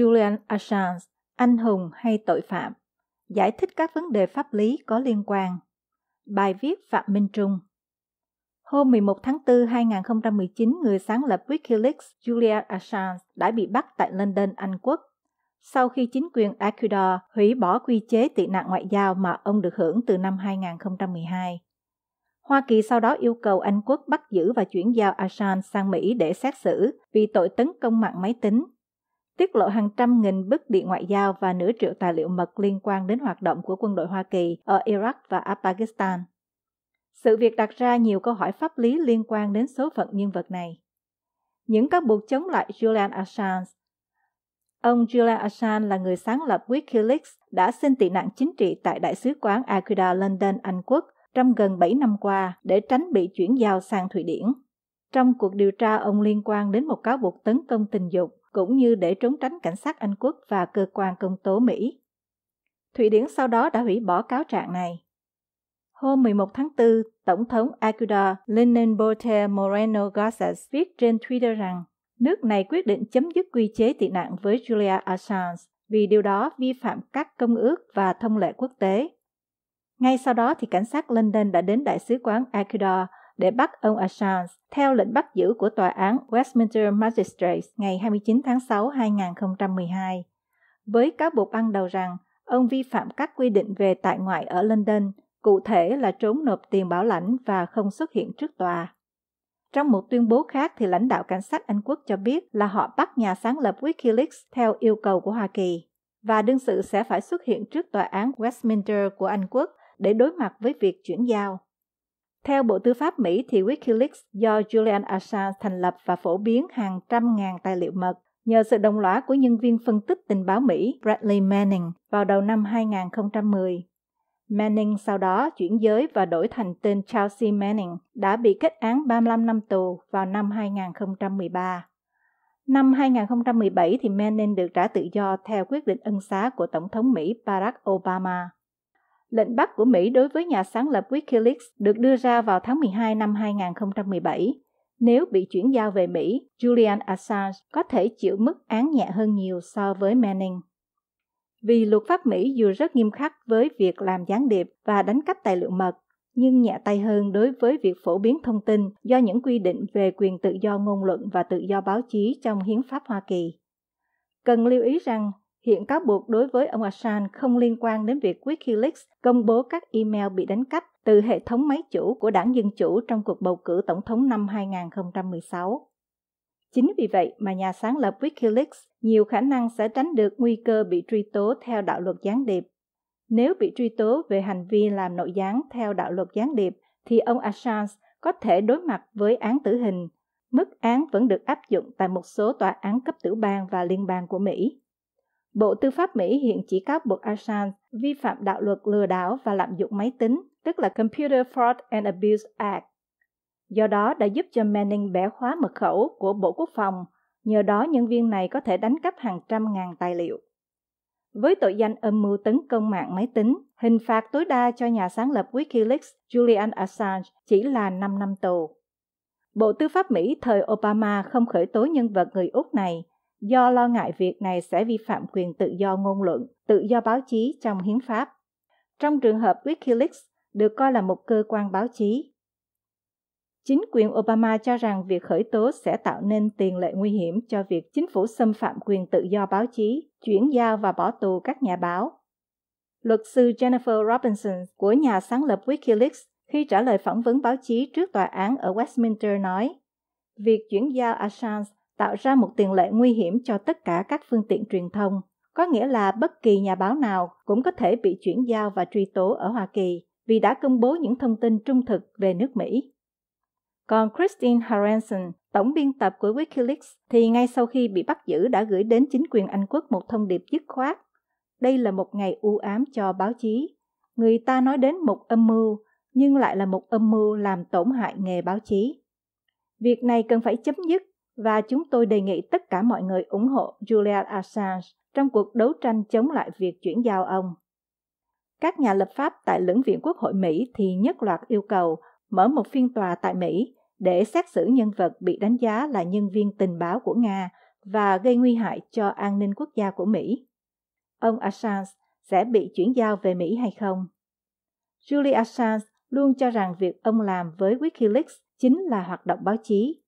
Julian Assange, anh hùng hay tội phạm, giải thích các vấn đề pháp lý có liên quan. Bài viết Phạm Minh Trung Hôm 11 tháng 4 2019, người sáng lập Wikileaks Julian Assange đã bị bắt tại London, Anh Quốc. Sau khi chính quyền Ecuador hủy bỏ quy chế tị nạn ngoại giao mà ông được hưởng từ năm 2012. Hoa Kỳ sau đó yêu cầu Anh Quốc bắt giữ và chuyển giao Assange sang Mỹ để xét xử vì tội tấn công mạng máy tính tiết lộ hàng trăm nghìn bức điện ngoại giao và nửa triệu tài liệu mật liên quan đến hoạt động của quân đội Hoa Kỳ ở Iraq và Afghanistan. Sự việc đặt ra nhiều câu hỏi pháp lý liên quan đến số phận nhân vật này. Những cáo buộc chống lại Julian Assange Ông Julian Assange là người sáng lập Wikileaks đã xin tị nạn chính trị tại Đại sứ quán Aquila, London, Anh Quốc trong gần 7 năm qua để tránh bị chuyển giao sang Thụy Điển. Trong cuộc điều tra, ông liên quan đến một cáo buộc tấn công tình dục cũng như để trốn tránh cảnh sát Anh Quốc và cơ quan công tố Mỹ. Thụy Điển sau đó đã hủy bỏ cáo trạng này. Hôm 11 tháng 4, Tổng thống Ecuador Lenin-Bote Moreno Garces viết trên Twitter rằng nước này quyết định chấm dứt quy chế tị nạn với Julia Assange vì điều đó vi phạm các công ước và thông lệ quốc tế. Ngay sau đó thì cảnh sát London đã đến đại sứ quán Ecuador để bắt ông Assange theo lệnh bắt giữ của tòa án Westminster Magistrates ngày 29 tháng 6 2012 với cáo buộc ban đầu rằng ông vi phạm các quy định về tại ngoại ở London, cụ thể là trốn nộp tiền bảo lãnh và không xuất hiện trước tòa. Trong một tuyên bố khác thì lãnh đạo cảnh sát Anh quốc cho biết là họ bắt nhà sáng lập WikiLeaks theo yêu cầu của Hoa Kỳ và đương sự sẽ phải xuất hiện trước tòa án Westminster của Anh quốc để đối mặt với việc chuyển giao. Theo Bộ Tư pháp Mỹ thì Wikileaks do Julian Assange thành lập và phổ biến hàng trăm ngàn tài liệu mật nhờ sự đồng lõa của nhân viên phân tích tình báo Mỹ Bradley Manning vào đầu năm 2010. Manning sau đó chuyển giới và đổi thành tên Chelsea Manning, đã bị kết án 35 năm tù vào năm 2013. Năm 2017 thì Manning được trả tự do theo quyết định ân xá của Tổng thống Mỹ Barack Obama. Lệnh bắt của Mỹ đối với nhà sáng lập Wikileaks được đưa ra vào tháng 12 năm 2017. Nếu bị chuyển giao về Mỹ, Julian Assange có thể chịu mức án nhẹ hơn nhiều so với Manning. Vì luật pháp Mỹ dù rất nghiêm khắc với việc làm gián điệp và đánh cắp tài liệu mật, nhưng nhẹ tay hơn đối với việc phổ biến thông tin do những quy định về quyền tự do ngôn luận và tự do báo chí trong hiến pháp Hoa Kỳ. Cần lưu ý rằng Hiện cáo buộc đối với ông Assange không liên quan đến việc Wikileaks công bố các email bị đánh cắp từ hệ thống máy chủ của đảng Dân Chủ trong cuộc bầu cử tổng thống năm 2016. Chính vì vậy mà nhà sáng lập Wikileaks nhiều khả năng sẽ tránh được nguy cơ bị truy tố theo đạo luật gián điệp. Nếu bị truy tố về hành vi làm nội gián theo đạo luật gián điệp, thì ông Assange có thể đối mặt với án tử hình. Mức án vẫn được áp dụng tại một số tòa án cấp tiểu bang và liên bang của Mỹ. Bộ Tư pháp Mỹ hiện chỉ cáo buộc Assange vi phạm đạo luật lừa đảo và lạm dụng máy tính, tức là Computer Fraud and Abuse Act. Do đó đã giúp cho Manning bẻ khóa mật khẩu của Bộ Quốc phòng, nhờ đó nhân viên này có thể đánh cắp hàng trăm ngàn tài liệu. Với tội danh âm mưu tấn công mạng máy tính, hình phạt tối đa cho nhà sáng lập Wikileaks Julian Assange chỉ là 5 năm tù. Bộ Tư pháp Mỹ thời Obama không khởi tố nhân vật người Úc này do lo ngại việc này sẽ vi phạm quyền tự do ngôn luận, tự do báo chí trong hiến pháp. Trong trường hợp Wikileaks được coi là một cơ quan báo chí. Chính quyền Obama cho rằng việc khởi tố sẽ tạo nên tiền lệ nguy hiểm cho việc chính phủ xâm phạm quyền tự do báo chí, chuyển giao và bỏ tù các nhà báo. Luật sư Jennifer Robinson của nhà sáng lập Wikileaks khi trả lời phỏng vấn báo chí trước tòa án ở Westminster nói, việc chuyển giao Assange tạo ra một tiền lệ nguy hiểm cho tất cả các phương tiện truyền thông, có nghĩa là bất kỳ nhà báo nào cũng có thể bị chuyển giao và truy tố ở Hoa Kỳ vì đã công bố những thông tin trung thực về nước Mỹ. Còn Christine Haranson, tổng biên tập của Wikileaks, thì ngay sau khi bị bắt giữ đã gửi đến chính quyền Anh quốc một thông điệp dứt khoát. Đây là một ngày u ám cho báo chí. Người ta nói đến một âm mưu, nhưng lại là một âm mưu làm tổn hại nghề báo chí. Việc này cần phải chấm dứt và chúng tôi đề nghị tất cả mọi người ủng hộ Julian Assange trong cuộc đấu tranh chống lại việc chuyển giao ông. Các nhà lập pháp tại lưỡng viện Quốc hội Mỹ thì nhất loạt yêu cầu mở một phiên tòa tại Mỹ để xét xử nhân vật bị đánh giá là nhân viên tình báo của Nga và gây nguy hại cho an ninh quốc gia của Mỹ. Ông Assange sẽ bị chuyển giao về Mỹ hay không? Julie Assange luôn cho rằng việc ông làm với Wikileaks chính là hoạt động báo chí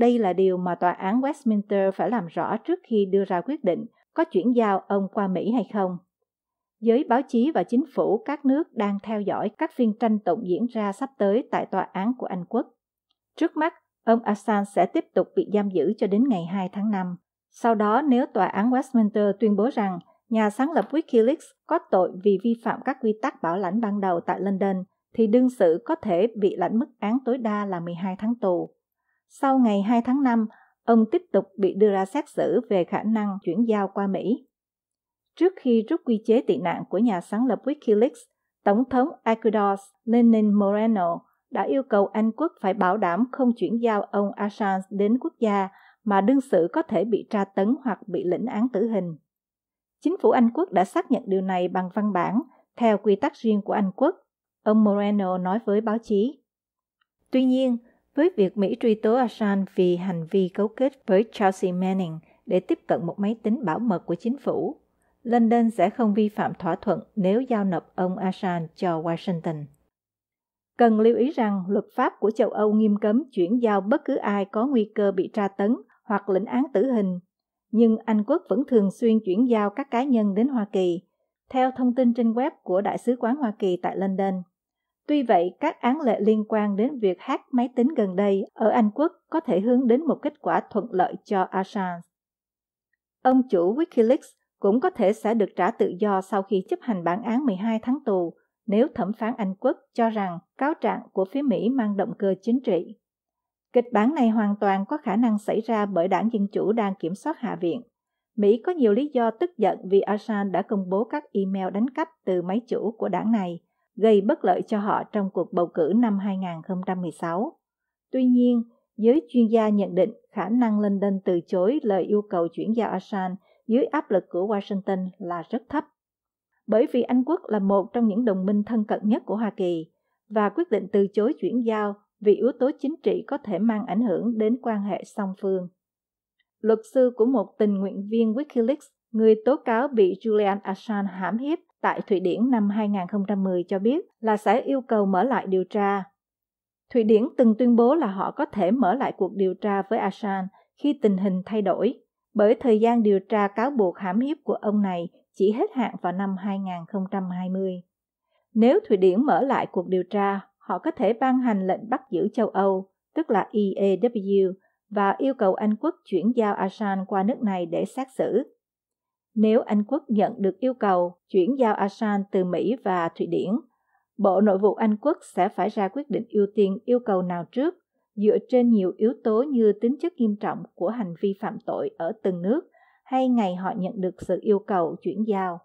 đây là điều mà tòa án Westminster phải làm rõ trước khi đưa ra quyết định có chuyển giao ông qua Mỹ hay không. Giới báo chí và chính phủ các nước đang theo dõi các phiên tranh tụng diễn ra sắp tới tại tòa án của Anh quốc. Trước mắt, ông Assange sẽ tiếp tục bị giam giữ cho đến ngày 2 tháng 5. Sau đó, nếu tòa án Westminster tuyên bố rằng nhà sáng lập Wikileaks có tội vì vi phạm các quy tắc bảo lãnh ban đầu tại London, thì đương sự có thể bị lãnh mức án tối đa là 12 tháng tù. Sau ngày 2 tháng 5, ông tiếp tục bị đưa ra xét xử về khả năng chuyển giao qua Mỹ. Trước khi rút quy chế tị nạn của nhà sáng lập Wikileaks, Tổng thống Ecuador Lenin Moreno đã yêu cầu Anh quốc phải bảo đảm không chuyển giao ông Assange đến quốc gia mà đương sự có thể bị tra tấn hoặc bị lĩnh án tử hình. Chính phủ Anh quốc đã xác nhận điều này bằng văn bản theo quy tắc riêng của Anh quốc, ông Moreno nói với báo chí. Tuy nhiên, với việc Mỹ truy tố Assange vì hành vi cấu kết với Chelsea Manning để tiếp cận một máy tính bảo mật của chính phủ. London sẽ không vi phạm thỏa thuận nếu giao nộp ông Assange cho Washington. Cần lưu ý rằng luật pháp của châu Âu nghiêm cấm chuyển giao bất cứ ai có nguy cơ bị tra tấn hoặc lĩnh án tử hình, nhưng Anh quốc vẫn thường xuyên chuyển giao các cá nhân đến Hoa Kỳ. Theo thông tin trên web của Đại sứ quán Hoa Kỳ tại London, Tuy vậy, các án lệ liên quan đến việc hack máy tính gần đây ở Anh Quốc có thể hướng đến một kết quả thuận lợi cho Assange. Ông chủ Wikileaks cũng có thể sẽ được trả tự do sau khi chấp hành bản án 12 tháng tù nếu thẩm phán Anh Quốc cho rằng cáo trạng của phía Mỹ mang động cơ chính trị. Kịch bản này hoàn toàn có khả năng xảy ra bởi đảng Dân Chủ đang kiểm soát Hạ viện. Mỹ có nhiều lý do tức giận vì Assange đã công bố các email đánh cắp từ máy chủ của đảng này – gây bất lợi cho họ trong cuộc bầu cử năm 2016. Tuy nhiên, giới chuyên gia nhận định khả năng London từ chối lời yêu cầu chuyển giao Assange dưới áp lực của Washington là rất thấp. Bởi vì Anh quốc là một trong những đồng minh thân cận nhất của Hoa Kỳ và quyết định từ chối chuyển giao vì yếu tố chính trị có thể mang ảnh hưởng đến quan hệ song phương. Luật sư của một tình nguyện viên WikiLeaks, người tố cáo bị Julian Assange hãm hiếp, tại Thụy Điển năm 2010 cho biết là sẽ yêu cầu mở lại điều tra. Thụy Điển từng tuyên bố là họ có thể mở lại cuộc điều tra với Assange khi tình hình thay đổi, bởi thời gian điều tra cáo buộc hãm hiếp của ông này chỉ hết hạn vào năm 2020. Nếu Thụy Điển mở lại cuộc điều tra, họ có thể ban hành lệnh bắt giữ châu Âu, tức là EAW, và yêu cầu Anh quốc chuyển giao Assange qua nước này để xét xử nếu Anh quốc nhận được yêu cầu chuyển giao ASEAN từ Mỹ và Thụy Điển. Bộ Nội vụ Anh quốc sẽ phải ra quyết định ưu tiên yêu cầu nào trước, dựa trên nhiều yếu tố như tính chất nghiêm trọng của hành vi phạm tội ở từng nước hay ngày họ nhận được sự yêu cầu chuyển giao.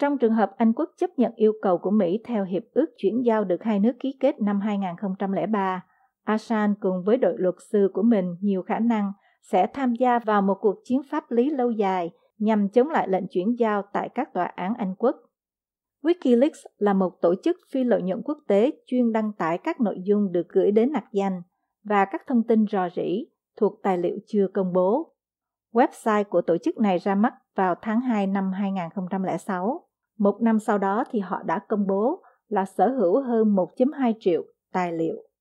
Trong trường hợp Anh quốc chấp nhận yêu cầu của Mỹ theo hiệp ước chuyển giao được hai nước ký kết năm 2003, ASEAN cùng với đội luật sư của mình nhiều khả năng sẽ tham gia vào một cuộc chiến pháp lý lâu dài – nhằm chống lại lệnh chuyển giao tại các tòa án Anh quốc. Wikileaks là một tổ chức phi lợi nhuận quốc tế chuyên đăng tải các nội dung được gửi đến nặc danh và các thông tin rò rỉ thuộc tài liệu chưa công bố. Website của tổ chức này ra mắt vào tháng 2 năm 2006. Một năm sau đó thì họ đã công bố là sở hữu hơn 1.2 triệu tài liệu